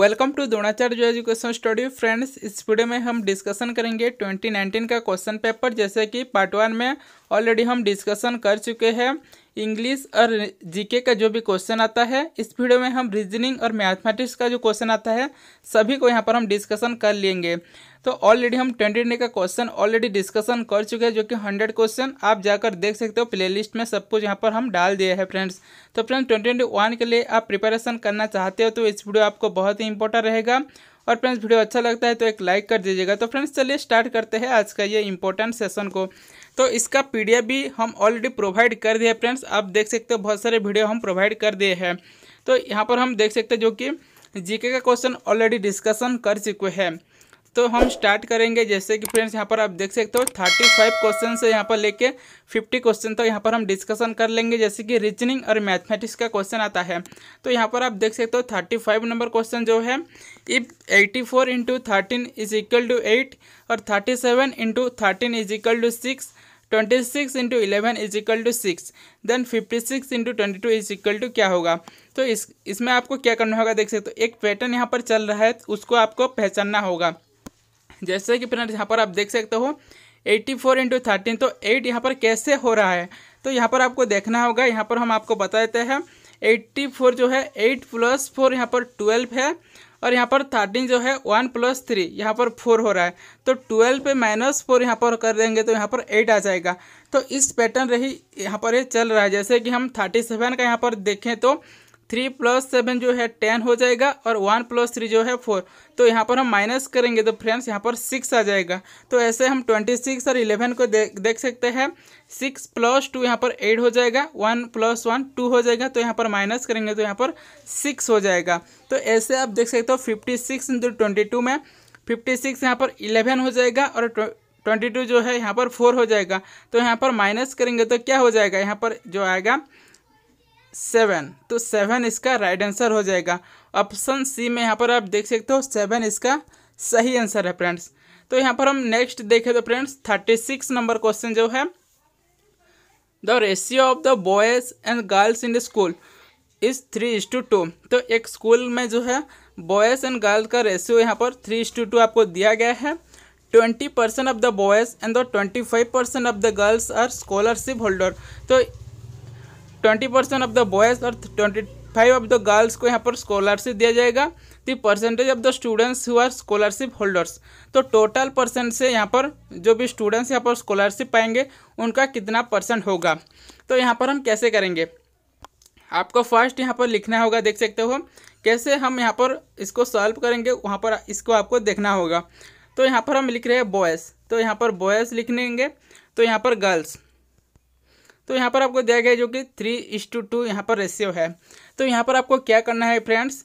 welcome to Dronacharya education study friends इस video में हम डिस्कशन करेंगे 2019 का क्वेश्चन पेपर जैसे कि पार्ट वन में ऑलरेडी हम डिस्कशन कर चुके हैं इंग्लिश और जीके का जो भी क्वेश्चन आता है इस वीडियो में हम रीजनिंग और मैथमेटिक्स का जो क्वेश्चन आता है सभी को यहाँ पर हम डिस्कशन कर लेंगे तो ऑलरेडी हम ट्वेंटी डे का क्वेश्चन ऑलरेडी डिस्कशन कर चुके हैं जो कि हंड्रेड क्वेश्चन आप जाकर देख सकते हो प्लेलिस्ट में सब कुछ यहाँ पर हम डाल दिया है फ्रेंड्स तो फ्रेंड्स ट्वेंटी ट्वेंटी वन के लिए आप प्रिपरेशन करना चाहते हो तो इस वीडियो आपको बहुत ही इंपॉर्टेंट रहेगा और फ्रेंड्स वीडियो अच्छा लगता है तो एक लाइक कर दीजिएगा तो फ्रेंड्स चलिए स्टार्ट करते हैं आज का ये इंपॉर्टेंट सेशन को तो इसका पी भी हम ऑलरेडी प्रोवाइड कर दिए फ्रेंड्स आप देख सकते हो बहुत सारे वीडियो हम प्रोवाइड कर दिए हैं तो यहाँ पर हम देख सकते हैं जो कि जीके का क्वेश्चन ऑलरेडी डिस्कशन कर चुके हैं तो हम स्टार्ट करेंगे जैसे कि फ्रेंड्स यहाँ पर आप देख सकते हो थर्टी फाइव क्वेश्चन से यहाँ पर लेके फिफ्टी क्वेश्चन तक तो यहाँ पर हम डिस्कशन कर लेंगे जैसे कि रीजनिंग और मैथमेटिक्स का क्वेश्चन आता है तो यहाँ पर आप देख सकते हो थर्टी फाइव नंबर क्वेश्चन जो है if eighty four into thirteen is equal to eight और thirty seven into thirteen is equal to six twenty six into eleven is equal to six then fifty six into twenty two is equal to क्या होगा तो इस इसमें आपको क्या करना होगा देख सकते हो एक पैटर्न यहाँ पर चल रहा है उसको आपको पहचानना होगा जैसे कि फ्रेंड्स यहाँ पर आप देख सकते हो एट्टी फोर इंटू थर्टीन तो एट यहाँ पर कैसे हो रहा है तो यहाँ पर आपको देखना होगा यहाँ पर हम आपको बता देते हैं एट्टी फोर जो है एट प्लस फोर यहाँ पर ट्वेल्व है और यहाँ पर थर्टीन जो है वन प्लस थ्री यहाँ पर फोर हो रहा है तो ट्वेल्व पे माइनस फोर यहाँ पर कर देंगे तो यहाँ पर एट आ जाएगा तो इस पैटर्न रही यहाँ पर ये चल रहा है जैसे कि हम थर्टी सेवन का यहाँ पर देखें तो थ्री प्लस सेवन जो है टेन हो जाएगा और वन प्लस थ्री जो है फोर तो यहाँ पर हम माइनस करेंगे तो फ्रेंड्स यहाँ पर सिक्स आ जाएगा तो ऐसे हम ट्वेंटी सिक्स और इलेवन को दे, देख सकते हैं सिक्स प्लस टू यहाँ पर एट हो जाएगा वन प्लस वन टू हो जाएगा तो यहाँ पर माइनस करेंगे तो यहाँ पर सिक्स हो जाएगा तो ऐसे आप देख सकते हो fifty six into twenty two में फिफ्टी सिक्स यहाँ पर इलेवन हो जाएगा और ट्वेंटी टू जो है यहाँ पर फोर हो जाएगा तो यहाँ पर माइनस करेंगे तो क्या हो जाएगा यहाँ पर जो आएगा सेवन तो सेवन इसका राइट आंसर हो जाएगा ऑप्शन सी में यहाँ पर आप देख सकते हो सेवन इसका सही आंसर है फ्रेंड्स तो यहाँ पर हम नेक्स्ट देखें तो friends thirty six number question जो है the ratio of the boys and girls in the school is three is to two तो एक स्कूल में जो है बॉयज़ एंड गर्ल्स का रेशियो यहाँ पर थ्री इज टू टू आपको दिया गया है twenty percent of the boys and the twenty five percent of the girls are scholarship holder तो twenty percent of the boys और twenty five of the girls को यहाँ पर स्कॉलरशिप दिया जाएगा the percentage of the students हुआ scholarship holders तो total percent से यहाँ पर जो भी स्टूडेंट्स यहाँ पर स्कॉलरशिप पाएंगे उनका कितना परसेंट होगा तो यहाँ पर हम कैसे करेंगे आपको फर्स्ट यहाँ पर लिखना होगा देख सकते हो कैसे हम यहाँ पर इसको सॉल्व करेंगे वहाँ पर इसको आपको देखना होगा तो यहाँ पर हम लिख रहे हैं बॉयज़ तो यहाँ पर बॉयज़ लिख लेंगे तो यहाँ पर गर्ल्स तो यहाँ पर आपको दिया गया जो कि थ्री इस टू टू यहाँ पर रेशियो है तो यहाँ पर आपको क्या करना है फ्रेंड्स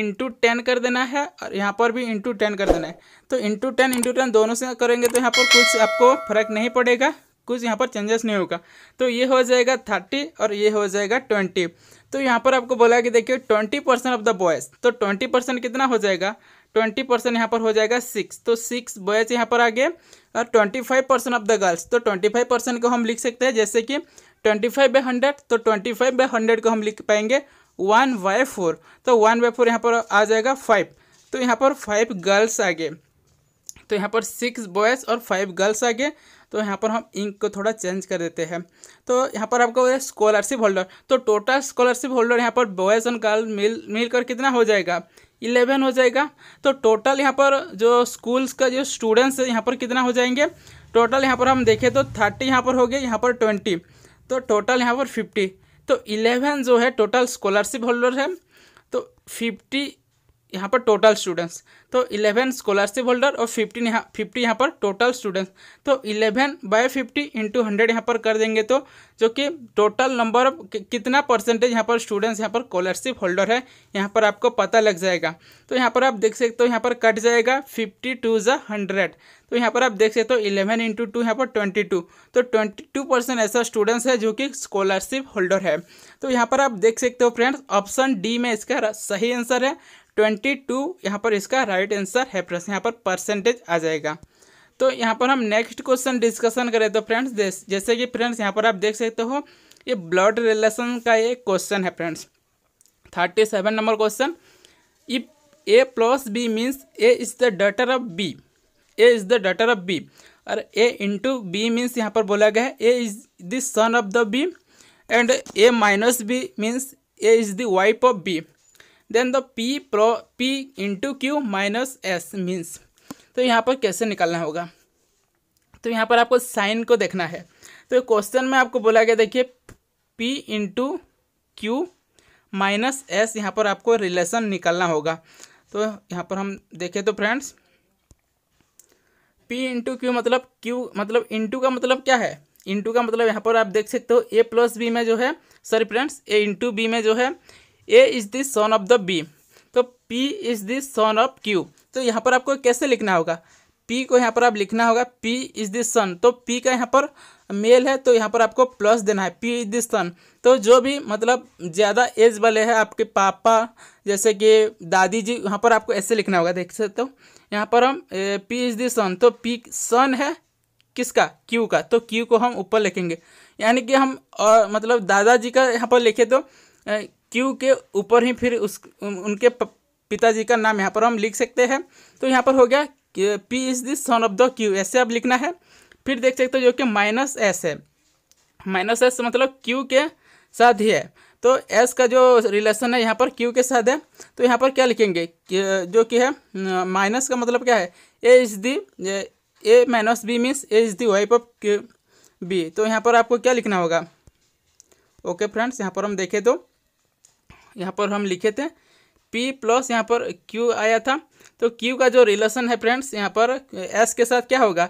इंटू टेन कर देना है और यहाँ पर भी इंटू टेन कर देना है तो इंटू टेन इंटू टेन दोनों से करेंगे तो यहाँ पर कुछ आपको फर्क नहीं पड़ेगा कुछ यहाँ पर चेंजेस नहीं होगा तो ये हो जाएगा थर्टी और ये हो जाएगा ट्वेंटी तो यहाँ पर आपको बोला कि देखिए twenty percent of the boys तो ट्वेंटी परसेंट कितना हो जाएगा ट्वेंटी परसेंट यहाँ पर हो जाएगा सिक्स तो सिक्स बॉयज यहाँ पर आ गए और twenty five percent of the girls तो ट्वेंटी फाइव परसेंट को हम लिख सकते हैं जैसे कि ट्वेंटी फाइव बाई हंड्रेड तो ट्वेंटी फाइव बाई हंड्रेड को हम लिख पाएंगे वन बाय फोर तो वन बाय फोर यहाँ पर आ जाएगा फाइव तो यहाँ पर फाइव गर्ल्स आ गए तो यहाँ पर सिक्स बॉयज़ और फाइव गर्ल्स आ गए तो यहाँ पर हम इंक को थोड़ा चेंज कर देते हैं तो यहाँ पर आपको स्कॉलरशिप होल्डर तो टोटल स्कॉलरशिप होल्डर यहाँ पर बॉयज़ एंड गर्ल्स मिल मिलकर कितना हो जाएगा इलेवन हो जाएगा तो टोटल यहाँ पर जो स्कूल्स का जो स्टूडेंट्स है यहाँ पर कितना हो जाएंगे टोटल यहाँ पर हम देखें तो थर्टी यहाँ पर हो गए यहाँ पर ट्वेंटी तो टोटल यहाँ पर फिफ्टी तो इलेवन जो है टोटल स्कॉलरशिप होल्डर है तो फिफ्टी यहाँ पर टोटल स्टूडेंट्स तो इलेवन स्कॉलरशिप होल्डर और फिफ्टीन यहाँ फिफ्टी यहाँ पर टोटल स्टूडेंट्स तो eleven by fifty into hundred यहाँ पर कर देंगे तो जो कि टोटल नंबर ऑफ कितना परसेंटेज यहाँ पर स्टूडेंट्स यहाँ पर स्कॉलरशिप होल्डर है यहाँ पर आपको पता लग जाएगा तो यहाँ पर आप देख सकते हो यहाँ पर कट जाएगा फिफ्टी टू ज हंड्रेड तो यहाँ पर आप देख सकते हो इलेवन इंटू टू यहाँ पर ट्वेंटी टू तो ट्वेंटी टू परसेंट ऐसा स्टूडेंट्स है जो कि स्कॉलरशिप होल्डर है तो यहाँ पर आप देख सकते हो फ्रेंड्स ऑप्शन डी में इसका सही आंसर है ट्वेंटी टू यहाँ पर इसका राइट आंसर है प्रश्न यहाँ पर परसेंटेज आ जाएगा तो यहाँ पर हम नेक्स्ट क्वेश्चन डिस्कशन करें तो फ्रेंड्स जैसे कि फ्रेंड्स यहाँ पर आप देख सकते हो ये ब्लड रिलेशन का एक क्वेश्चन है friends thirty seven number question if A plus B means A is the daughter of B A is the daughter of B और ए इंटू बी मीन्स यहाँ पर बोला गया है A is the son of the B and A minus B means A is the wife of B then the P pro P into Q minus S means तो यहाँ पर कैसे निकालना होगा तो यहाँ पर आपको साइन को देखना है तो क्वेश्चन में आपको बोला गया देखिए P into Q minus S यहाँ पर आपको रिलेशन निकालना होगा तो यहाँ पर हम देखें तो फ्रेंड्स पी इंटू क्यू मतलब क्यू मतलब इंटू का मतलब क्या है इंटू का मतलब यहाँ पर आप देख सकते हो ए प्लस बी में जो है sorry friends A into B में जो है A is this son of the B तो P is this son of Q तो यहाँ पर आपको कैसे लिखना होगा पी को यहाँ पर आप लिखना होगा पी इज़ दिस सन तो पी का यहाँ पर मेल है तो यहाँ पर आपको प्लस देना है पी इज दिस सन तो जो भी मतलब ज़्यादा एज वाले हैं आपके पापा जैसे कि दादी जी यहाँ पर आपको ऐसे लिखना होगा देख सकते हो यहाँ पर हम पी इज दिस सन तो पी सन है किसका क्यू का तो क्यू को हम ऊपर लिखेंगे यानी कि हम और मतलब दादाजी का यहाँ पर लिखे तो क्यू के ऊपर ही फिर उस उनके पिताजी का नाम यहाँ पर हम लिख सकते हैं तो यहाँ पर हो गया P is this son of the Q ऐसे अब लिखना है फिर देख सकते हो जो कि माइनस एस है माइनस एस मतलब क्यू के साथ ही है तो एस का जो रिलेशन है यहाँ पर क्यू के साथ है तो यहाँ पर क्या लिखेंगे जो कि है माइनस का मतलब क्या है A is the A minus B means A is the wife of Q B तो यहाँ पर आपको क्या लिखना होगा ओके फ्रेंड्स यहाँ पर हम देखें तो यहाँ पर हम लिखे थे पी प्लस यहाँ पर क्यू आया था तो क्यू का जो रिलेशन है फ्रेंड्स यहाँ पर एस के साथ क्या होगा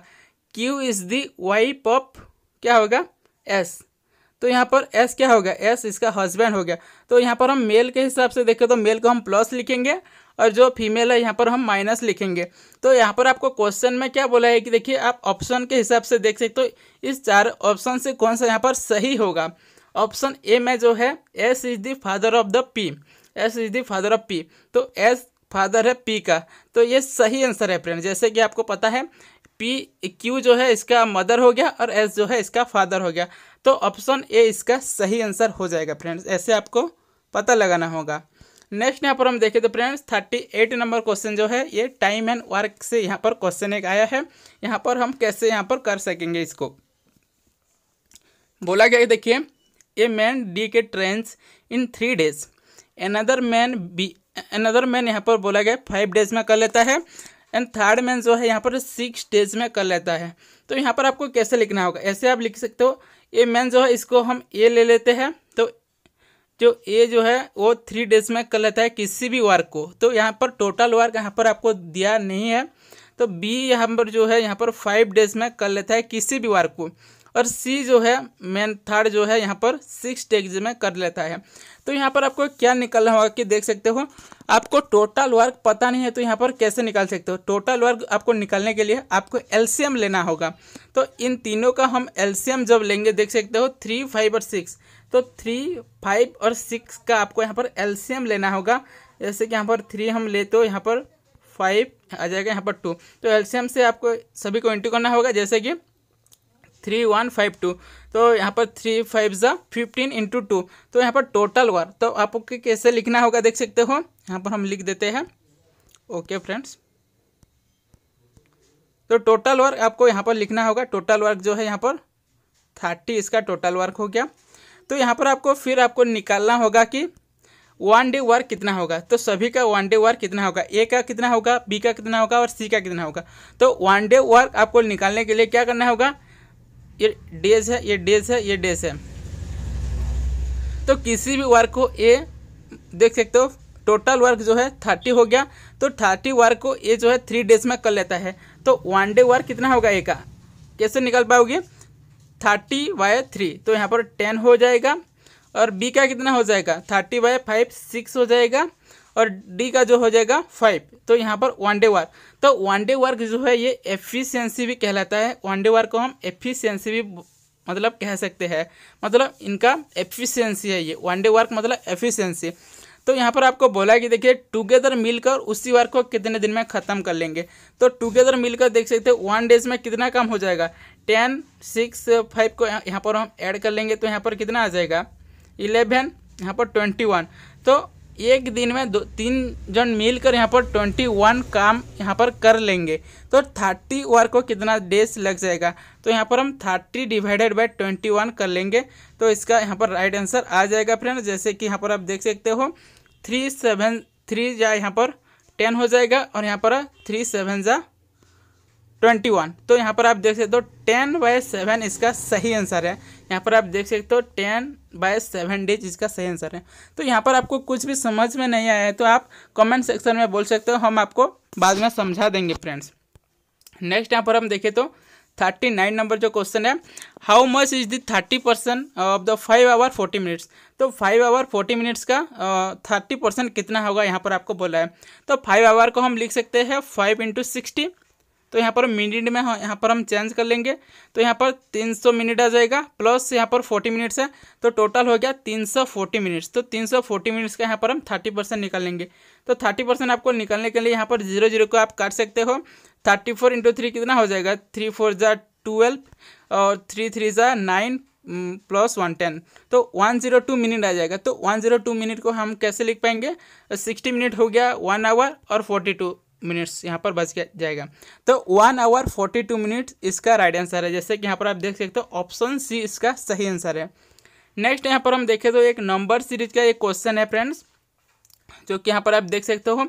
Q is the wife of क्या होगा एस तो यहाँ पर एस क्या होगा एस इसका हस्बैंड हो गया तो यहाँ पर हम मेल के हिसाब से देखें तो मेल को हम प्लस लिखेंगे और जो फीमेल है यहाँ पर हम माइनस लिखेंगे तो यहाँ पर आपको क्वेश्चन में क्या बोला है कि देखिए आप ऑप्शन के हिसाब से देख सकते हो तो इस चार ऑप्शन से कौन सा यहाँ पर सही होगा ऑप्शन ए में जो है S is the father of the P S is the father of P तो एस फादर है पी का तो ये सही आंसर है फ्रेंड जैसे कि आपको पता है पी क्यू जो है इसका मदर हो गया और एस जो है इसका फादर हो गया तो ऑप्शन ए इसका सही आंसर हो जाएगा फ्रेंड्स ऐसे आपको पता लगाना होगा नेक्स्ट यहाँ पर हम देखें तो friends thirty eight number question जो है ये टाइम एंड वर्क से यहाँ पर क्वेश्चन एक आया है यहाँ पर हम कैसे यहाँ पर कर सकेंगे इसको बोला गया देखिए A man D K trains in three days another man B another man यहाँ पर बोला गया फाइव डेज में कर लेता है एंड थर्ड मैन जो है यहाँ पर सिक्स डेज में कर लेता है तो यहाँ पर आपको कैसे लिखना होगा ऐसे आप लिख सकते हो ए मैन जो है इसको हम ए ले लेते हैं तो जो ए जो है वो थ्री डेज में कर लेता है किसी भी वर्क को तो यहाँ पर टोटल वर्क यहाँ पर आपको दिया नहीं है तो बी यहाँ पर जो है यहाँ पर फाइव डेज में कर लेता है किसी भी वर्क को और सी जो है मेन थर्ड जो है यहाँ पर सिक्स टेक्स में कर लेता है तो यहाँ पर आपको क्या निकलना होगा कि देख सकते हो आपको टोटल वर्क पता नहीं है तो यहाँ पर कैसे निकाल सकते हो टोटल वर्क आपको निकालने के लिए आपको एलसीएम लेना होगा तो इन तीनों का हम एलसीएम जब लेंगे देख सकते हो थ्री फाइव और सिक्स तो थ्री फाइव और सिक्स का आपको यहाँ पर एलसीएम लेना होगा जैसे कि यहाँ पर थ्री हम ले तो यहाँ पर फाइव आ जाएगा यहाँ पर टू तो एलसीएम से आपको सभी को एंट्री करना होगा जैसे कि थ्री वन फाइव टू तो यहाँ पर थ्री फाइव ज़ा फिफ्टीन इंटू टू तो यहाँ पर टोटल वर्क तो आपको कैसे लिखना होगा देख सकते हो यहाँ पर हम लिख देते हैं ओके फ्रेंड्स तो टोटल वर्क आपको यहाँ पर लिखना होगा टोटल वर्क जो है यहाँ पर थर्टी इसका टोटल वर्क हो गया तो यहाँ पर आपको फिर आपको निकालना होगा कि वन डे वर्क कितना होगा तो सभी का वन डे वर्क कितना होगा ए का कितना होगा बी का कितना होगा और सी का कितना होगा तो वन डे वर्क आपको निकालने के लिए क्या करना होगा ये डेज है ये डेज है ये डेज है तो किसी भी वर्क को ए देख सकते हो टोटल वर्क जो है थर्टी हो गया तो थर्टी वर्क को ए जो है थ्री डेज में कर लेता है तो वन डे वर्क कितना होगा ए का कैसे निकल पाओगे थर्टी बाय थ्री तो यहाँ पर टेन हो जाएगा और बी का कितना हो जाएगा थर्टी बाय फाइव सिक्स हो जाएगा और डी का जो हो जाएगा फाइव तो यहाँ पर वन डे वर्क तो वन डे वर्क जो है ये एफिशिएंसी भी कहलाता है वन डे वर्क को हम एफिशिएंसी भी मतलब कह सकते हैं मतलब इनका एफिशिएंसी है ये वन डे वर्क मतलब एफिशिएंसी तो यहाँ पर आपको बोला कि देखिए टुगेदर मिलकर उसी वर्क को कितने दिन में ख़त्म कर लेंगे तो टुगेदर मिलकर देख सकते हैं वन डेज में कितना काम हो जाएगा टेन सिक्स फाइव को यहाँ पर हम ऐड कर लेंगे तो यहाँ पर कितना आ जाएगा इलेवन यहाँ पर ट्वेंटी वन तो एक दिन में दो तीन जन मिलकर यहाँ पर ट्वेंटी वन काम यहाँ पर कर लेंगे तो थर्टी वर्क को कितना डेज लग जाएगा तो यहाँ पर हम thirty divided by twenty one कर लेंगे तो इसका यहाँ पर राइट आंसर आ जाएगा फ्रेंड जैसे कि यहाँ पर आप देख सकते हो थ्री सेवन थ्री जा यहाँ पर टेन हो जाएगा और यहाँ पर थ्री सेवन जा ट्वेंटी वन तो यहाँ पर आप देख सकते हो टेन बाय सेवन इसका सही आंसर है यहाँ पर आप देख सकते हो टेन बाय सेवन डेज इसका सही आंसर है तो यहाँ पर आपको कुछ भी समझ में नहीं आया है तो आप कमेंट सेक्शन में बोल सकते हो हम आपको बाद में समझा देंगे फ्रेंड्स नेक्स्ट यहाँ पर हम देखें तो थर्टी नाइन नंबर जो क्वेश्चन है how much is the thirty percent of the five hour forty minutes तो फाइव आवर फोर्टी मिनट्स का थर्टी परसेंट कितना होगा यहाँ पर आपको बोला है तो फाइव आवर को हम लिख सकते हैं फाइव इंटू सिक्सटी तो यहाँ पर मिनट में यहाँ पर हम चेंज कर लेंगे तो यहाँ पर 300 मिनट आ जाएगा प्लस यहाँ पर 40 मिनट्स है तो टोटल हो गया 340 मिनट्स तो 340 मिनट्स का यहाँ पर हम 30 परसेंट निकाल लेंगे तो 30 परसेंट आपको निकालने के लिए यहाँ पर जीरो जीरो को आप काट सकते हो थर्टी फोर इंटू थ्री कितना हो जाएगा थ्री फोर ज़ा ट्वेल्व और थ्री थ्री ज़ा नाइन प्लस वन टेन तो वन जीरो टू मिनट आ जाएगा तो वन जीरो टू मिनट को हम कैसे लिख पाएंगे सिक्सटी मिनट हो गया वन आवर और फोर्टी टू मिनट्स यहाँ पर बच गया जाएगा तो one hour forty two minutes इसका राइट आंसर है जैसे कि यहाँ पर आप देख सकते हो ऑप्शन सी इसका सही आंसर है नेक्स्ट यहाँ पर हम देखें तो एक नंबर सीरीज का एक क्वेश्चन है फ्रेंड्स जो कि यहाँ पर आप देख सकते हो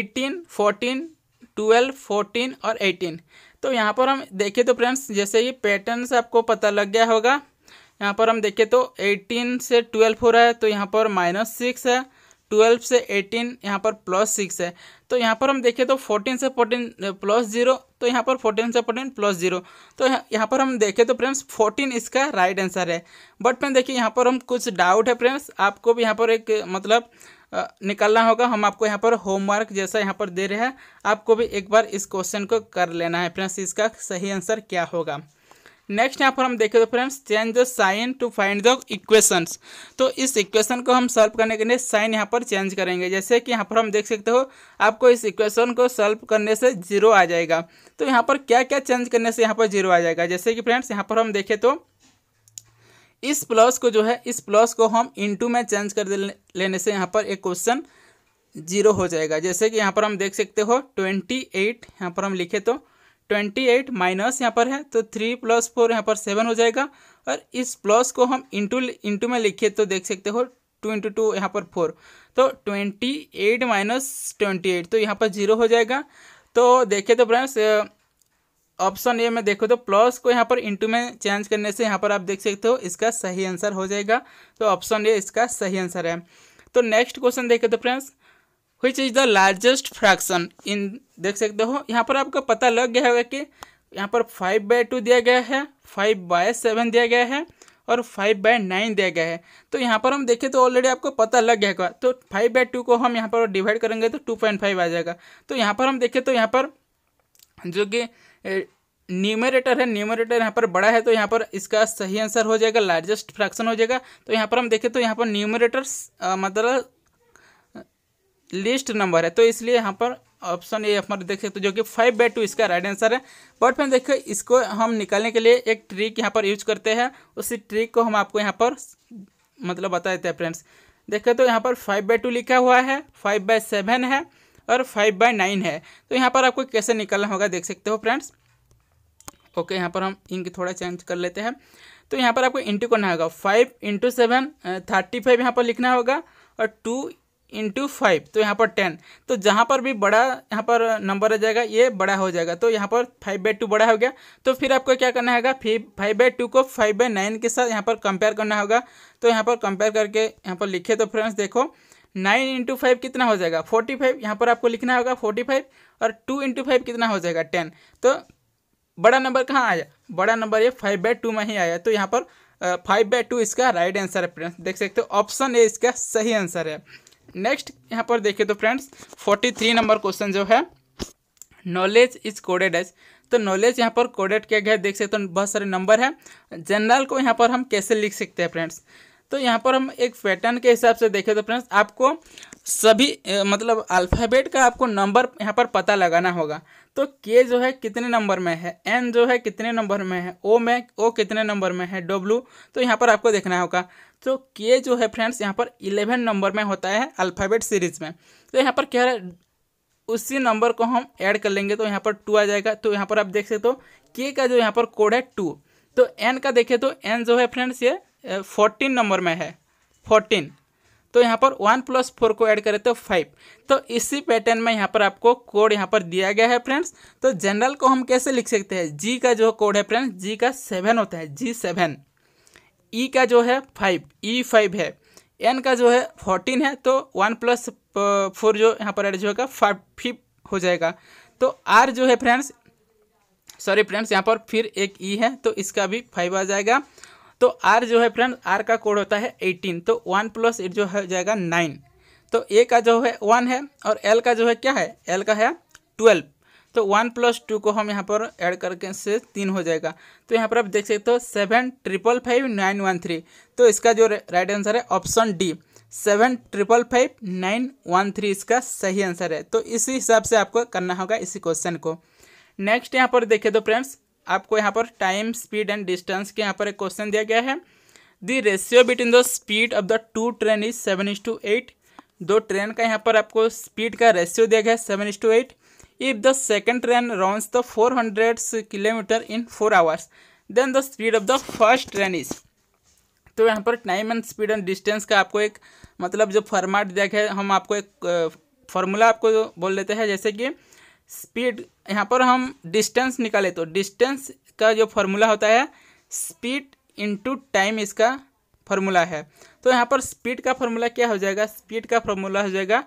एटीन फोर्टीन ट्वेल्व फोर्टीन और एटीन तो यहाँ पर हम देखें तो फ्रेंड्स जैसे ये पैटर्न आपको पता लग गया होगा यहाँ पर हम देखें तो एटीन से ट्वेल्व हो रहा है तो यहाँ पर माइनस सिक्स है ट्वेल्व से एटीन यहाँ पर प्लस सिक्स है तो यहाँ पर हम देखें तो फोर्टीन से फोर्टीन प्लस जीरो तो यहाँ पर फोर्टीन से फोर्टीन प्लस जीरो तो यहाँ पर हम देखें तो फ्रेंड्स फोर्टीन इसका राइट आंसर है बट फ्रेंड देखिए यहाँ पर हम कुछ डाउट है फ्रेंड्स आपको भी यहाँ पर एक मतलब निकालना होगा हम आपको यहाँ पर होमवर्क जैसा यहाँ पर दे रहे हैं आपको भी एक बार इस क्वेश्चन को कर लेना है फ्रेंड्स इसका सही आंसर क्या होगा नेक्स्ट यहाँ पर हम देखें तो friends change the sign to find the equations तो इस इक्वेशन को हम सॉल्व करने के लिए साइन यहाँ पर चेंज करेंगे जैसे कि यहाँ पर हम देख सकते हो आपको इस इक्वेशन को सॉल्व करने से जीरो आ जाएगा तो यहाँ पर क्या क्या चेंज करने से यहाँ पर जीरो आ जाएगा जैसे कि फ्रेंड्स यहाँ पर हम देखें तो इस प्लस को जो है इस प्लस को हम इनटू में चेंज कर लेने से यहाँ पर एक क्वेश्चन जीरो हो जाएगा जैसे कि यहाँ पर हम देख सकते हो ट्वेंटी एट यहाँ पर हम लिखे तो ट्वेंटी एट माइनस यहाँ पर है तो थ्री प्लस फोर यहाँ पर सेवन हो जाएगा और इस प्लस को हम इंटू इंटू में लिखिए तो देख सकते हो टू इंटू टू यहाँ पर फोर तो twenty eight minus twenty eight तो यहाँ पर जीरो हो जाएगा तो देखिए तो फ्रेंड्स ऑप्शन ए में देखो तो प्लस को यहाँ पर इंटू में चेंज करने से यहाँ पर आप देख सकते हो इसका सही आंसर हो जाएगा तो ऑप्शन ए इसका सही आंसर है तो नेक्स्ट क्वेश्चन देखे तो friends which is the largest fraction in देख सकते हो यहाँ पर आपको पता लग गया होगा कि यहाँ पर फाइव बाय टू दिया गया है फाइव बाय सेवन दिया गया है और फाइव बाय नाइन दिया गया है तो यहाँ पर हम देखें तो ऑलरेडी आपको पता लग गया होगा तो फाइव बाय टू को हम यहाँ पर डिवाइड करेंगे तो टू पॉइंट फाइव आ जाएगा तो यहाँ पर हम देखें तो यहाँ पर जो कि न्यूमरेटर है न्यूमरेटर यहाँ पर बड़ा है तो यहाँ पर इसका सही आंसर हो जाएगा लार्जेस्ट फ्रैक्शन हो जाएगा तो यहाँ पर हम देखें तो यहाँ पर न्यूमरेटर मतलब लिस्ट नंबर है तो इसलिए यहाँ पर ऑप्शन ए हमारे देख सकते हो जो कि फाइव बाई टू इसका राइट आंसर है बट फिर देखिए इसको हम निकालने के लिए एक ट्रिक यहाँ पर यूज करते हैं उसी ट्रिक को हम आपको यहाँ पर मतलब बता देते हैं फ्रेंड्स देखिए तो यहाँ पर फाइव बाई टू लिखा हुआ है फाइव बाई सेवन है और फाइव बाई नाइन है तो यहाँ पर आपको कैसे निकालना होगा देख सकते हो फ्रेंड्स ओके यहाँ पर हम इंक थोड़ा चेंज कर लेते हैं तो यहाँ पर आपको इंटू करना होगा five into seven thirty five यहाँ पर लिखना होगा और टू इंटू फाइव तो यहाँ पर टेन तो जहाँ पर भी बड़ा यहाँ पर नंबर आ जाएगा ये बड़ा हो जाएगा तो यहाँ पर फाइव बाई टू बड़ा हो गया तो फिर आपको क्या करना होगा फिर फाइव बाई टू को फाइव बाई नाइन के साथ यहाँ पर कंपेयर करना होगा तो यहाँ पर कंपेयर करके यहाँ पर लिखे तो फ्रेंड्स देखो नाइन इंटू फाइव कितना हो जाएगा फोर्टी फाइव यहाँ पर आपको लिखना होगा फोर्टी फाइव और टू इंटू फाइव कितना हो जाएगा टेन तो बड़ा नंबर कहाँ आया बड़ा नंबर ये फाइव बाई टू में ही आया तो यहाँ पर फाइव बाई टू इसका राइट आंसर है फ्रेंड्स देख सकते हो ऑप्शन ए इसका सही आंसर है नेक्स्ट यहाँ पर देखिए तो friends forty three number question जो है नॉलेज इज कोडेड एज तो नॉलेज यहाँ पर कोडेड किया गया है देख सकते हो तो बहुत सारे नंबर है जनरल को यहाँ पर हम कैसे लिख सकते हैं फ्रेंड्स तो यहाँ पर हम एक पैटर्न के हिसाब से देखें तो फ्रेंड्स आपको सभी मतलब अल्फ़ाबेट का आपको नंबर यहाँ पर पता लगाना होगा तो के जो है कितने नंबर में है एन जो है कितने नंबर में है ओ में ओ कितने नंबर में है डब्ल्यू तो यहाँ पर आपको देखना होगा तो के जो है फ्रेंड्स यहाँ पर इलेवन नंबर में होता है अल्फ़ाबेट सीरीज में तो यहाँ पर क्या है उसी नंबर को हम ऐड कर लेंगे तो यहाँ पर टू आ जाएगा तो यहाँ पर आप देख सकते हो के का जो यहाँ पर कोड है टू तो एन का देखें तो एन जो है फ्रेंड्स ये फोर्टीन नंबर में है फोर्टीन तो यहाँ पर वन प्लस फोर को ऐड करें तो फाइव तो इसी पैटर्न में यहाँ पर आपको कोड यहाँ पर दिया गया है फ्रेंड्स तो जनरल को हम कैसे लिख सकते हैं जी का जो कोड है फ्रेंड्स जी का सेवन होता है जी सेवन ई e का जो है फाइव ई फाइव है एन का जो है फोर्टीन है तो वन प्लस फोर जो यहाँ पर एड होगा फाइव फिप हो जाएगा तो आर जो है फ्रेंड्स सॉरी फ्रेंड्स यहाँ पर फिर एक ई e है तो इसका भी फाइव आ जाएगा तो आर जो है फ्रेंड्स आर का कोड होता है एटीन तो वन प्लस एट जो है जाएगा नाइन तो ए का जो है वन है और एल का जो है क्या है एल का है ट्वेल्व तो वन प्लस टू को हम यहाँ पर ऐड करके से तीन हो जाएगा तो यहाँ पर आप देख सकते हो seven triple five nine one three तो इसका जो राइट आंसर है option D seven triple five nine one three इसका सही आंसर है तो इसी हिसाब से आपको करना होगा इसी क्वेश्चन को नेक्स्ट यहाँ पर देखे तो फ्रेंड्स आपको यहाँ पर टाइम स्पीड एंड डिस्टेंस के यहाँ पर एक क्वेश्चन दिया गया है the ratio between the speed of the two train is seven is to eight दो ट्रेन का यहाँ पर आपको स्पीड का रेशियो दिया गया है seven is to eight if the second train train the four hundred kilometre in four hours then the speed of the first train is तो यहाँ पर time and speed and distance का आपको एक मतलब जो फॉर्मेट देखे हम आपको एक फॉर्मूला आपको बोल देते हैं जैसे कि स्पीड यहाँ पर हम डिस्टेंस निकाले तो डिस्टेंस का जो फॉर्मूला होता है स्पीड इंटू टाइम इसका फॉर्मूला है तो यहाँ पर स्पीड का फॉर्मूला क्या हो जाएगा स्पीड का फॉर्मूला हो जाएगा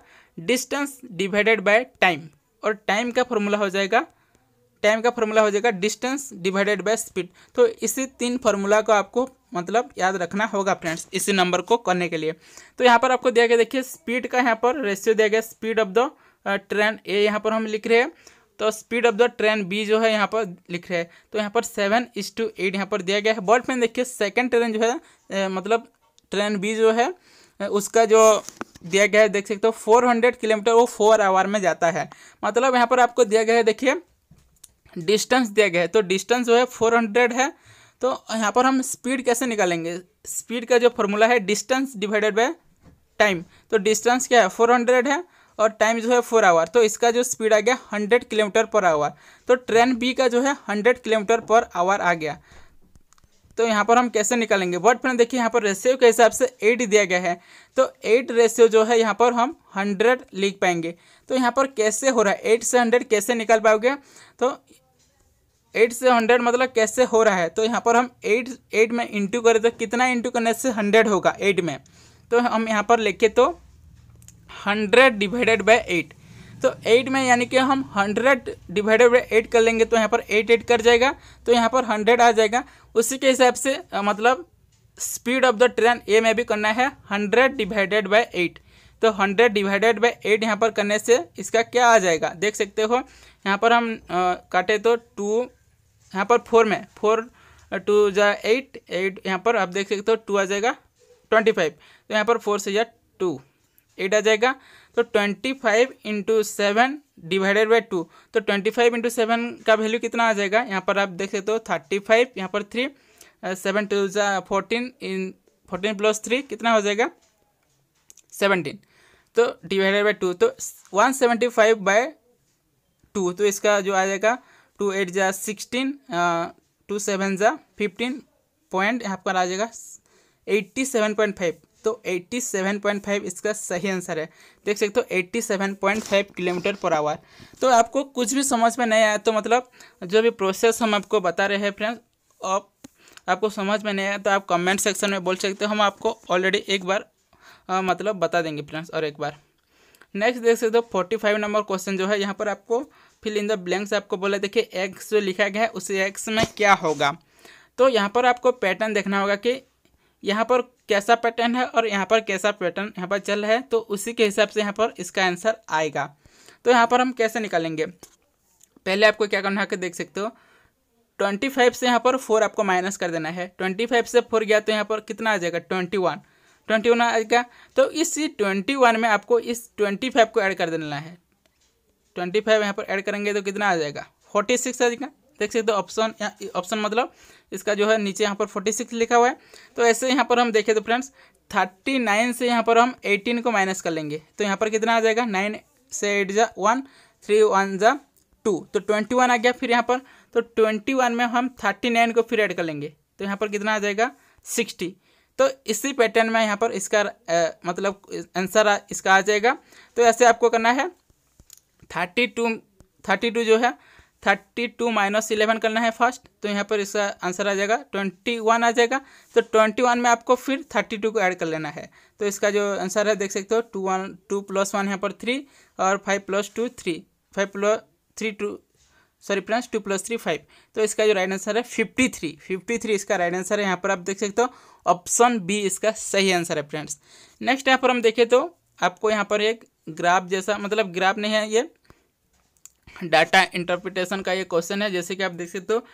डिस्टेंस डिवाइडेड बाय टाइम और टाइम का फॉर्मूला हो जाएगा टाइम का फॉर्मूला हो जाएगा डिस्टेंस डिवाइडेड बाय स्पीड तो इसी तीन फार्मूला को आपको मतलब याद रखना होगा फ्रेंड्स इसी नंबर को करने के लिए तो यहाँ पर आपको दिया गया देखिए स्पीड का यहाँ पर रेशियो दिया गया speed of the train A यहाँ पर हम लिख रहे हैं तो speed of the train B जो है यहाँ पर लिख रहे हैं तो यहाँ पर सेवन इस टू एट यहाँ पर दिया गया है बॉल पेन देखिए सेकेंड ट्रेन जो है मतलब ट्रेन बी जो है उसका जो दिया गया है देख सकते हो फोर हंड्रेड किलोमीटर वो फोर आवर में जाता है मतलब यहाँ पर आपको दिया गया है देखिए डिस्टेंस दिया गया है तो डिस्टेंस जो है फोर हंड्रेड है तो यहाँ पर हम स्पीड कैसे निकालेंगे स्पीड का जो फॉर्मूला है डिस्टेंस डिवाइडेड बाय टाइम तो डिस्टेंस क्या है फोर हंड्रेड है और टाइम जो है फोर आवर तो इसका जो स्पीड आ गया हंड्रेड किलोमीटर पर आवर तो ट्रेन बी का जो है हंड्रेड किलोमीटर पर आवर आ गया तो यहाँ पर हम कैसे निकालेंगे वर्ड फ्रेंड देखिए यहाँ पर रेशियो के हिसाब से एट दिया गया है तो एट रेशियो जो है यहाँ पर हम हंड्रेड लिख पाएंगे तो यहाँ पर कैसे हो रहा है एट से हंड्रेड कैसे निकाल पाओगे तो एट से हंड्रेड मतलब कैसे हो रहा है तो यहाँ पर हम एट एट में इंटू करें तो कितना इंटू करने से हंड्रेड होगा एट में तो हम यहाँ पर लिखे तो हंड्रेड डिवाइडेड बाई एट तो एट में यानी कि हम हंड्रेड डिवाइडेड बाई एट कर लेंगे तो यहाँ पर एट एट कर जाएगा तो यहाँ पर हंड्रेड आ जाएगा उसी के हिसाब से मतलब speed of the train A में भी करना है हंड्रेड डिवाइडेड बाई एट तो हंड्रेड डिवाइडेड बाई एट यहाँ पर करने से इसका क्या आ जाएगा देख सकते हो यहाँ पर हम काटे तो टू यहाँ पर फोर में फोर टू जा एट एट यहाँ पर आप देख सकते हो टू आ जाएगा ट्वेंटी फाइव तो यहाँ पर फोर से या टू एट आ जाएगा तो twenty five into seven divided by two तो ट्वेंटी फाइव इंटू सेवन का वैल्यू कितना आ जाएगा यहाँ पर आप देख सकते हो थर्टी फाइव यहाँ पर थ्री सेवन टू जा फोर्टीन इन फोर्टीन प्लस थ्री कितना हो जाएगा सेवनटीन तो डिवाइडेड बाई टू तो one seventy five by two तो इसका जो आ जाएगा टू एट जा सिक्सटीन टू सेवन जा फिफ्टीन पॉइंट यहाँ पर आ जाएगा एट्टी सेवन पॉइंट फाइव तो 87.5 इसका सही आंसर है देख सकते हो 87.5 किलोमीटर पर आवर तो आपको कुछ भी समझ में नहीं आया तो मतलब जो भी प्रोसेस हम आपको बता रहे हैं फ्रेंड्स आप आपको समझ में नहीं आया तो आप कमेंट सेक्शन में बोल सकते हो हम आपको ऑलरेडी एक बार आ, मतलब बता देंगे फ्रेंड्स और एक बार नेक्स्ट देख सकते हो फोर्टी फाइव नंबर क्वेश्चन जो है यहाँ पर आपको फिल इन द ब्लैंक्स आपको बोला देखिए एक्स जो लिखा गया है उस एक्स में क्या होगा तो यहाँ पर आपको पैटर्न देखना होगा कि यहाँ पर कैसा पैटर्न है और यहाँ पर कैसा पैटर्न यहाँ पर चल रहा है तो उसी के हिसाब से यहाँ पर इसका आंसर आएगा तो यहाँ पर हम कैसे निकालेंगे पहले आपको क्या करना है देख सकते हो ट्वेंटी फाइव से यहाँ पर फोर आपको माइनस कर देना है ट्वेंटी फाइव से फोर गया तो यहाँ पर कितना आ जाएगा ट्वेंटी वन ट्वेंटी वन जाएगा तो इस ट्वेंटी वन में आपको इस ट्वेंटी फाइव को ऐड कर देना है ट्वेंटी फाइव यहाँ पर ऐड करेंगे तो कितना आ जाएगा फोर्टी सिक्स आ जाएगा देख सकते हो ऑप्शन ऑप्शन मतलब इसका जो है नीचे यहाँ पर फोर्टी सिक्स लिखा हुआ है तो ऐसे यहाँ पर हम देखें तो फ्रेंड्स थर्टी नाइन से यहाँ पर हम एटीन को माइनस कर लेंगे तो यहाँ पर कितना आ जाएगा नाइन से एट जा वन थ्री वन जा टू तो ट्वेंटी वन आ गया फिर यहाँ पर तो ट्वेंटी वन में हम थर्टी नाइन को फिर ऐड कर लेंगे तो यहाँ पर कितना आ जाएगा सिक्सटी तो इसी पैटर्न में यहाँ पर इसका मतलब आ, मतलब आंसर इसका आ जाएगा तो ऐसे आपको करना है थर्टी टू थर्टी टू जो है थर्टी टू माइनस इलेवन करना है फर्स्ट तो यहाँ पर इसका आंसर आ जाएगा ट्वेंटी वन आ जाएगा तो ट्वेंटी वन में आपको फिर थर्टी टू को ऐड कर लेना है तो इसका जो आंसर है देख सकते हो two one two plus one यहाँ पर थ्री और five plus two three five plus three two sorry plus two plus three five तो इसका जो राइट आंसर है फिफ्टी थ्री फिफ्टी थ्री इसका राइट आंसर है यहाँ पर आप देख सकते हो ऑप्शन बी इसका सही आंसर है फ्रेंड्स नेक्स्ट यहाँ पर हम देखें तो आपको यहाँ पर एक ग्राफ जैसा मतलब ग्राफ नहीं है ये डाटा इंटरप्रिटेशन का ये क्वेश्चन है जैसे कि आप देख सकते हो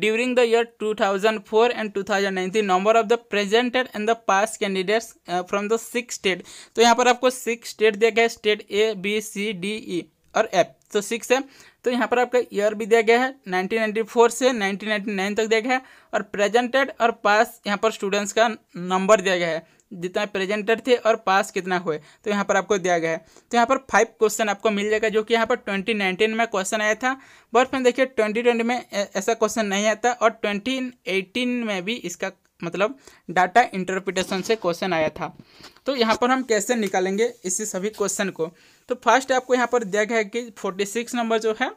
during the year 2004 and 2019 number of the presented and the pass candidates from the six state तो यहाँ पर आपको सिक्स स्टेट दिया गया है state A B C D E और एफ तो सिक्स है तो यहाँ पर आपका ईयर भी दिया गया है 1994 से 1999 तक दिया गया है और प्रेजेंटेड और पास यहाँ पर स्टूडेंट्स का नंबर दिया गया है जितना प्रेजेंटर थे और पास कितना हुए तो यहाँ पर आपको दिया गया है तो यहाँ पर फाइव क्वेश्चन आपको मिल जाएगा जो कि यहाँ पर ट्वेंटी नाइनटीन में क्वेश्चन आया था बट फ्रेंड देखिए ट्वेंटी ट्वेंटी में ऐसा क्वेश्चन नहीं आता और ट्वेंटी एटीन में भी इसका मतलब डाटा इंटरप्रिटेशन से क्वेश्चन आया था तो यहाँ पर हम कैसे निकालेंगे इसी सभी क्वेश्चन को तो फर्स्ट आपको यहाँ पर दिया गया है कि फोर्टी सिक्स नंबर जो है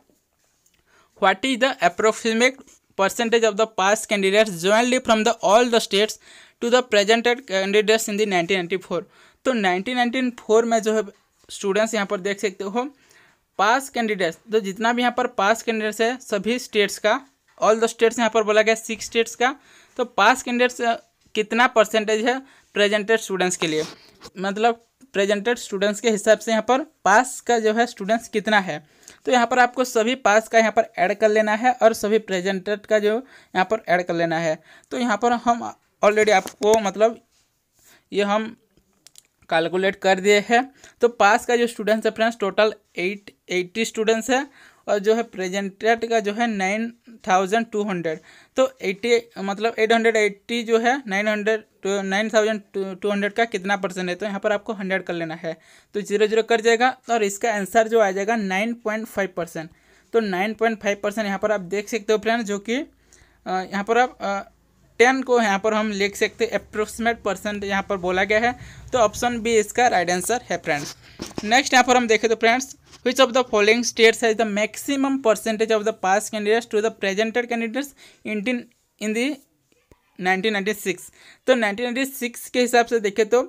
what is the approximate percentage of the past candidates jointly from the all the states to the presented candidates in the 1994 तो 1994 में जो है स्टूडेंट्स यहाँ पर देख सकते हो पास कैंडिडेट्स तो जितना भी यहाँ पर पास कैंडिडेट्स है सभी स्टेट्स का ऑल द स्टेट्स यहाँ पर बोला गया सिक्स स्टेट्स का तो पास कैंडिडेट्स कितना परसेंटेज है प्रेजेंटेड स्टूडेंट्स के लिए मतलब प्रेजेंटेड स्टूडेंट्स के हिसाब से यहाँ पर पास का जो है स्टूडेंट्स कितना है तो यहाँ पर आपको सभी पास का यहाँ पर ऐड कर लेना है और सभी प्रेजेंटेड का जो यहाँ पर ऐड कर लेना है तो यहाँ पर हम ऑलरेडी आपको मतलब ये हम कैलकुलेट कर दिए हैं तो पास का जो स्टूडेंट्स है friends total eight eighty students है और जो है प्रेजेंटेड का जो है नाइन थाउजेंड टू हंड्रेड तो एट्टी मतलब एट हंड्रेड एट्टी जो है nine hundred nine thousand two hundred का कितना परसेंट है तो यहाँ पर आपको हंड्रेड कर लेना है तो जीरो जीरो कर जाएगा और इसका आंसर जो आ जाएगा नाइन पॉइंट फाइव परसेंट तो नाइन पॉइंट फाइव परसेंट यहाँ पर आप देख सकते हो फ्रेंड जो कि यहाँ पर आप टेन को यहाँ पर हम लिख सकते अप्रोक्सीमेट परसेंट यहाँ पर बोला गया है तो ऑप्शन बी इसका राइट आंसर है फ्रेंड्स नेक्स्ट यहाँ पर हम देखें तो friends which of the following states states the maximum percentage of the pass candidates to the presented candidates in in in the 1996 तो 1996 के हिसाब से देखें तो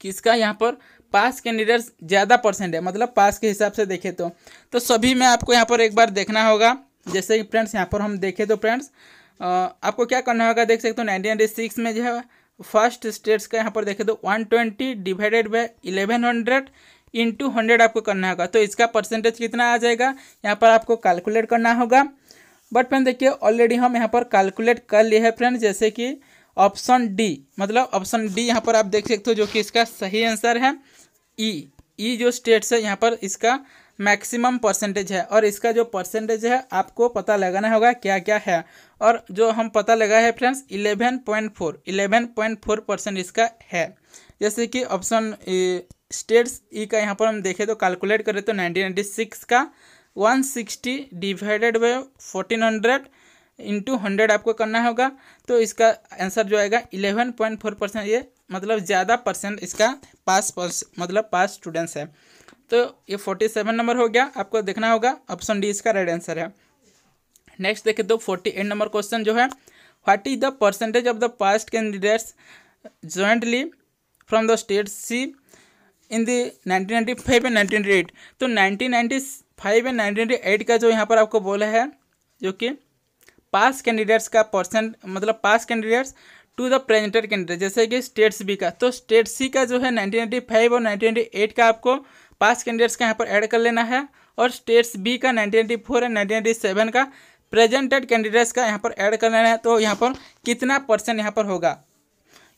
किसका यहाँ पर पास कैंडिडेट्स ज़्यादा परसेंट है मतलब पास के हिसाब से देखें तो तो सभी में आपको यहाँ पर एक बार देखना होगा जैसे कि फ्रेंड्स यहाँ पर हम देखें तो फ्रेंड्स आपको क्या करना होगा देख सकते हो नाइनटीन सिक्स में जो है फर्स्ट स्टेट्स का यहाँ पर देखें तो one twenty divided by eleven hundred into hundred आपको करना होगा तो इसका परसेंटेज कितना आ जाएगा यहाँ पर आपको कैलकुलेट करना होगा बट फ्रेंड देखिए ऑलरेडी हम यहाँ पर कैलकुलेट कर लिए हैं फ्रेंड जैसे कि ऑप्शन डी मतलब ऑप्शन डी यहाँ पर आप देख सकते हो जो कि इसका सही आंसर है ई e, ई e जो स्टेट्स है यहाँ पर इसका मैक्सिमम परसेंटेज है और इसका जो परसेंटेज है आपको पता लगाना होगा क्या क्या है और जो हम पता लगा है friends eleven point four eleven point four percent इसका है जैसे कि ऑप्शन स्टेट्स ई e का यहाँ पर हम देखें तो कैलकुलेट करें तो नाइनटीन सिक्स का one sixty divided by fourteen hundred into hundred आपको करना होगा तो इसका आंसर जो आएगा इलेवन पॉइंट फोर परसेंट ये मतलब ज़्यादा परसेंट इसका पास मतलब पास स्टूडेंट्स है तो ये फोर्टी सेवन नंबर हो गया आपको देखना होगा ऑप्शन डी इसका राइट आंसर है नेक्स्ट देखें तो फोर्टी एट नंबर क्वेश्चन जो है what is the percentage of the passed candidates jointly from the state C in the nineteen ninety five and nineteen eight तो nineteen ninety five and nineteen eight का जो यहाँ पर आपको बोला है जो कि पास कैंडिडेट्स का परसेंट मतलब pass candidates to the presenter candidate जैसे कि स्टेट बी का तो स्टेट सी का जो है नाइनटीन नाइन्टी फाइव और नाइनटीन नाइन्टी एट का आपको पास कैंडिडेट्स का यहाँ पर ऐड कर लेना है और स्टेट्स बी का nineteen ninety four and nineteen ninety seven का प्रेजेंटेड कैंडिडेट्स का यहाँ पर ऐड कर लेना है तो यहाँ पर कितना परसेंट यहाँ पर होगा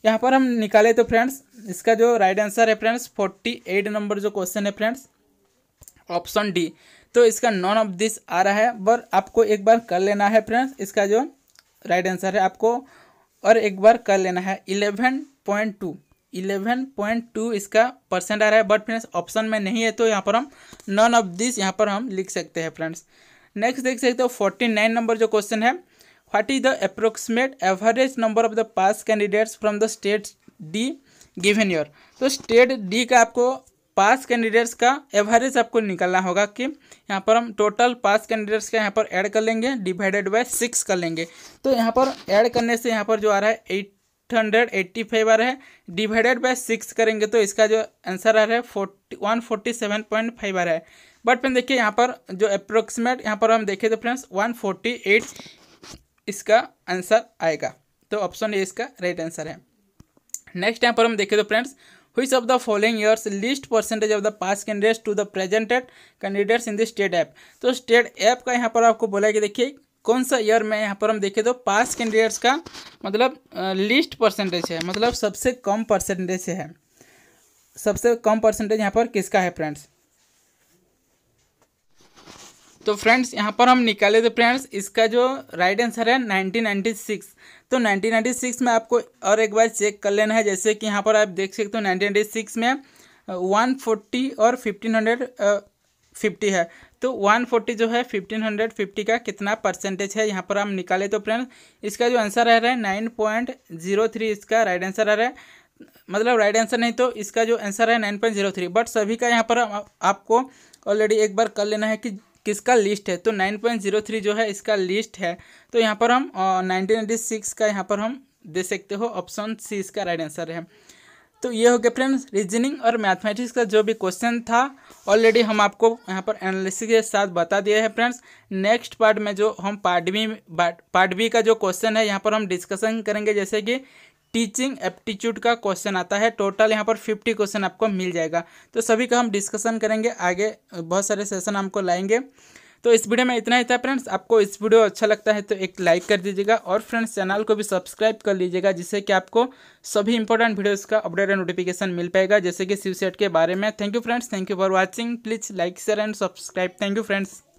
यहाँ पर हम निकाले तो फ्रेंड्स इसका जो राइट आंसर है फ्रेंड्स फोर्टी एट नंबर जो क्वेश्चन है फ्रेंड्स ऑप्शन डी तो इसका नॉन ऑफ दिस आ रहा है बर आपको एक बार कर लेना है फ्रेंड्स इसका जो राइट आंसर है आपको और एक बार कर लेना है eleven point two eleven point two इसका परसेंट आ रहा है बट फ्रेंड्स ऑप्शन में नहीं है तो यहाँ पर हम नॉन ऑफ दिस यहाँ पर हम लिख सकते हैं फ्रेंड्स नेक्स्ट देख सकते हो फोर्टी नाइन नंबर जो क्वेश्चन है what is the approximate average number of the pass candidates from the state D given year तो state D का आपको पास कैंडिडेट्स का एवरेज आपको निकालना होगा कि यहाँ पर हम टोटल पास कैंडिडेट्स का यहाँ पर ऐड कर लेंगे डिवाइडेड बाय सिक्स कर लेंगे तो यहाँ पर ऐड करने से यहाँ पर जो आ रहा है एट हंड्रेड एट्टी फाइव आ रहा है डिवाइडेड बाय सिक्स करेंगे तो इसका जो आंसर आ रहा है forty one forty seven point five आ रहा है बट फ्रेंड देखिए यहाँ पर जो अप्रोक्सीमेट यहाँ पर हम देखें तो फ्रेंड्स वन फोर्टी एट इसका आंसर आएगा तो ऑप्शन ए इसका राइट आंसर है नेक्स्ट टाइम पर हम देखें तो friends which of the following years list percentage of the pass candidates to the presented candidates in the state F तो स्टेट ऐप का यहाँ पर आपको बोला कि देखिए कौन सा ईयर में यहाँ पर हम देखें तो पास कैंडिडेट्स का मतलब लिस्ट परसेंटेज है मतलब सबसे कम परसेंटेज है सबसे कम परसेंटेज यहाँ पर किसका है फ्रेंड्स तो फ्रेंड्स यहाँ पर हम निकाले तो फ्रेंड्स इसका जो राइट आंसर है 1996 तो 1996 में आपको और एक बार चेक कर लेना है जैसे कि यहाँ पर आप देख सकते हो 1996 में 140 और 1550 है तो 140 जो है 1550 का कितना परसेंटेज है यहाँ पर हम निकाले तो फ्रेंड्स इसका जो आंसर आ रहा है नाइन पॉइंट जीरो थ्री इसका राइट आंसर रह रहा है मतलब राइट आंसर नहीं तो इसका जो आंसर है nine point zero three but सभी का यहाँ पर आपको ऑलरेडी एक बार कर लेना है कि किसका लिस्ट है तो नाइन पॉइंट जीरो थ्री जो है इसका लिस्ट है तो यहाँ पर हम नाइनटीन एटी सिक्स का यहाँ पर हम दे सकते हो ऑप्शन सी इसका राइट आंसर है तो ये हो गया फ्रेंड्स रीजनिंग और मैथमेटिक्स का जो भी क्वेश्चन था ऑलरेडी हम आपको यहाँ पर एनालिसिस के साथ बता दिया है फ्रेंड्स नेक्स्ट पार्ट में जो हम पार्ट बी पार्ट बी का जो क्वेश्चन है यहाँ पर हम डिस्कशन करेंगे जैसे कि टीचिंग एप्टीट्यूड का क्वेश्चन आता है टोटल यहाँ पर फिफ्टी क्वेश्चन आपको मिल जाएगा तो सभी का हम डिस्कशन करेंगे आगे बहुत सारे सेशन हमको लाएंगे तो इस वीडियो में इतना ही था फ्रेंड्स आपको इस वीडियो अच्छा लगता है तो एक लाइक कर दीजिएगा और फ्रेंड्स चैनल को भी सब्सक्राइब कर लीजिएगा जिससे कि आपको सभी इंपॉर्टेंट वीडियोज का अपडेट एंड नोटिफिकेशन मिल पाएगा जैसे कि शिव के बारे में thank you friends thank you for watching please like share and subscribe thank you friends